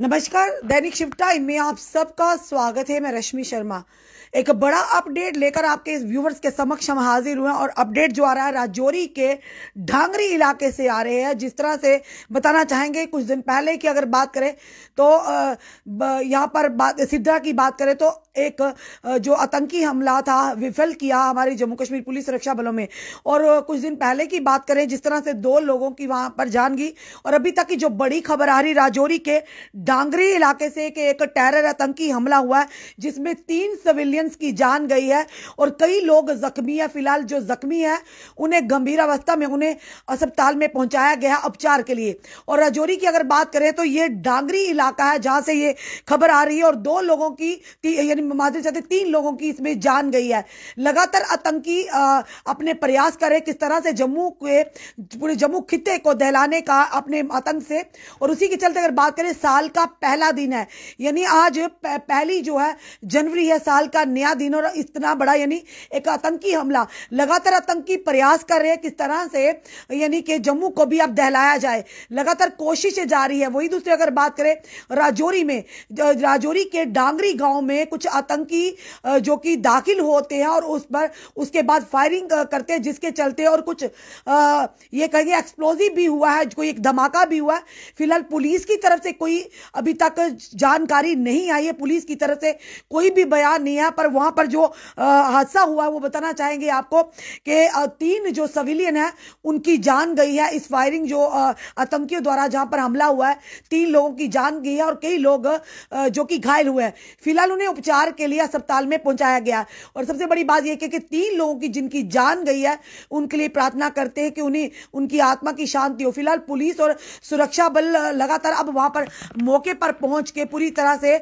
नमस्कार दैनिक शिव टाइम में आप सबका स्वागत है मैं रश्मि शर्मा एक बड़ा अपडेट लेकर आपके व्यूवर्स के समक्ष हम हाजिर हुए और अपडेट जो आ रहा है राजौरी के ढांगरी इलाके से आ रहे हैं जिस तरह से बताना चाहेंगे कुछ दिन पहले की अगर बात करें तो यहाँ पर बात सिद्धा की बात करें तो एक जो आतंकी हमला था विफल किया हमारी जम्मू कश्मीर पुलिस सुरक्षा बलों में और कुछ दिन पहले की बात करें जिस तरह से दो लोगों की वहां पर जान गई और अभी तक की जो बड़ी खबर आ रही राजौरी के डांगरी इलाके से कि एक टेरर आतंकी हमला हुआ है जिसमें तीन सिविलियंस की जान गई है और कई लोग जख्मी है फिलहाल जो जख्मी है उन्हें गंभीर अवस्था में उन्हें अस्पताल में पहुंचाया गया उपचार के लिए और राजौरी की अगर बात करें तो ये डांगरी इलाका है जहां से ये खबर आ रही है और दो लोगों की यानी माजर चाहते तीन लोगों की इसमें जान गई है लगातार आतंकी अपने प्रयास करे किस तरह से जम्मू के पूरे जम्मू खिते को दहलाने का अपने आतंक से और उसी के चलते अगर बात करें साल का पहला दिन है यानी आज पहली जो है जनवरी है साल का नया दिन और इतना बड़ा यानी एक आतंकी हमला लगातार आतंकी प्रयास कर रहे हैं किस तरह से यानी कि जम्मू को भी अब दहलाया जाए लगातार कोशिशें जारी है वही दूसरी अगर बात करें राजौरी में राजौरी के डांगरी गांव में कुछ आतंकी जो कि दाखिल होते हैं और उस पर उसके बाद फायरिंग करते हैं जिसके चलते और कुछ ये कहेंगे एक्सप्लोजिव भी हुआ है कोई एक धमाका भी हुआ है फिलहाल पुलिस की तरफ से कोई अभी तक जानकारी नहीं आई है पुलिस की तरफ से कोई भी बयान नहीं है पर वहां पर जो हादसा हुआ वो बताना चाहेंगे आपको कि तीन जो सविलियन है उनकी जान गई है इस फायरिंग जो आतंकियों द्वारा जहां पर हमला हुआ है तीन लोगों की जान गई है और कई लोग जो कि घायल हुए हैं फिलहाल उन्हें उपचार उपचार के लिए अस्पताल में पहुंचाया गया और सबसे बड़ी बात यह कि, कि तीन लोगों की जिनकी जान गई है उनके लिए प्रार्थना करते हैं कि उन्हें उनकी आत्मा की शांति हो फिलहाल पुलिस और सुरक्षा बल लगातार अब वहां पर मौके पर पहुंच के पूरी तरह से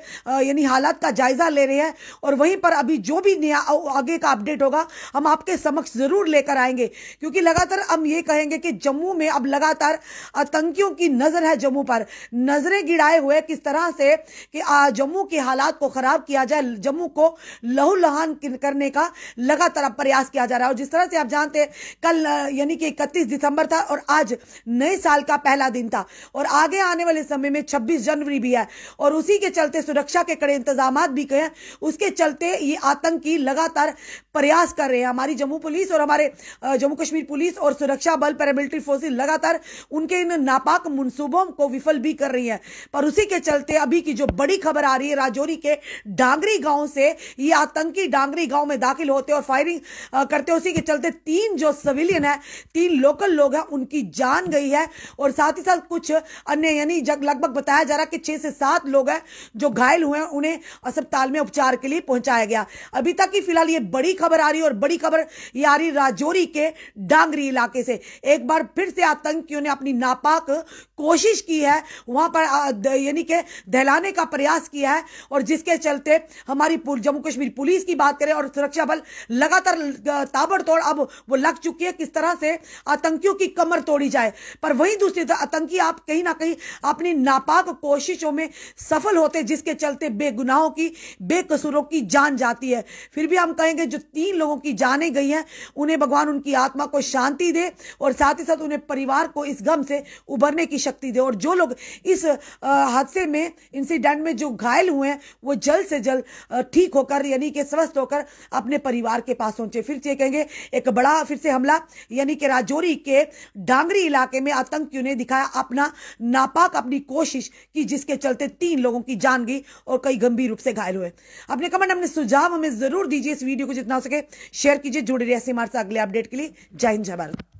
यानी हालात का जायजा ले रहे हैं और वहीं पर अभी जो भी नया आगे का अपडेट होगा हम आपके समक्ष जरूर लेकर आएंगे क्योंकि लगातार हम ये कहेंगे कि जम्मू में अब लगातार आतंकियों की नजर है जम्मू पर नजरें गिराए हुए किस तरह से कि जम्मू के हालात को खराब किया जाए जम्मू को लहूलहान करने का लगातार प्रयास किया जा रहा है और जिस तरह से आप जानते हैं कल यानी कि इकतीस दिसंबर था और आज नए साल का पहला दिन था और आगे आने वाले समय में छब्बीस जनवरी भी है और उसी के चलते सुरक्षा के कड़े इंतजाम भी कहे उसके चलते ये आतंकी लगातार प्रयास कर रहे हैं हमारी जम्मू पुलिस और हमारे जम्मू कश्मीर पुलिस और सुरक्षा बल पैरामिलिट्री फोर्सेस लगातार उनके इन नापाक मनसूबों को विफल भी कर रही है पर उसी के चलते अभी की जो बड़ी खबर आ रही है राजौरी के डांगरी डांगरी गांव से ये आतंकी डांगरी गांव में दाखिल होते और फायरिंग करते उसी के चलते तीन जो सिविलियन है तीन लोकल लोग हैं उनकी जान गई है और साथ ही साथ कुछ अन्य यानी लगभग बताया जा रहा कि छह से सात लोग हैं जो घायल हुए हैं उन्हें अस्पताल में उपचार के लिए पहुंचाया गया अभी तक की फिलहाल ये बड़ी खबर आ रही और बड़ी खबर ये आ रही राजौरी के डांगरी इलाके से एक बार फिर से आतंकियों ने अपनी नापाक कोशिश की है वहां पर यानी के दहलाने का प्रयास किया है और जिसके चलते हमारी जम्मू कश्मीर पुलिस की बात करें और सुरक्षा बल लगातार ताबड़तोड़ अब वो लग चुकी है किस तरह से आतंकियों की कमर तोड़ी जाए पर वहीं दूसरी तरफ आतंकी आप कहीं ना कहीं अपनी नापाक कोशिशों में सफल होते जिसके चलते बेगुनाहों की बेकसूरों की जान जाती है फिर भी हम कहेंगे जो तीन लोगों की जाने गई हैं उन्हें भगवान उनकी आत्मा को शांति दे और साथ ही साथ उन्हें परिवार को इस गम से उभरने की शक्ति दे और जो लोग इस हादसे में इंसिडेंट में जो घायल हुए हैं वो जल्द से जल्द ठीक होकर यानी कि स्वस्थ होकर अपने परिवार के पास पहुंचे फिर से कहेंगे एक बड़ा फिर से हमला यानी कि राजौरी के डांगरी इलाके में आतंकियों ने दिखाया अपना नापाक अपनी कोशिश की जिसके चलते तीन लोगों की जान गई और कई गंभीर रूप से घायल हुए अपने कमेंट अपने सुझाव हमें जरूर दीजिए इस वीडियो को जितना हो सके शेयर कीजिए जुड़े रहिए हमारे साथ अगले अपडेट के लिए जय हिंद जय भारत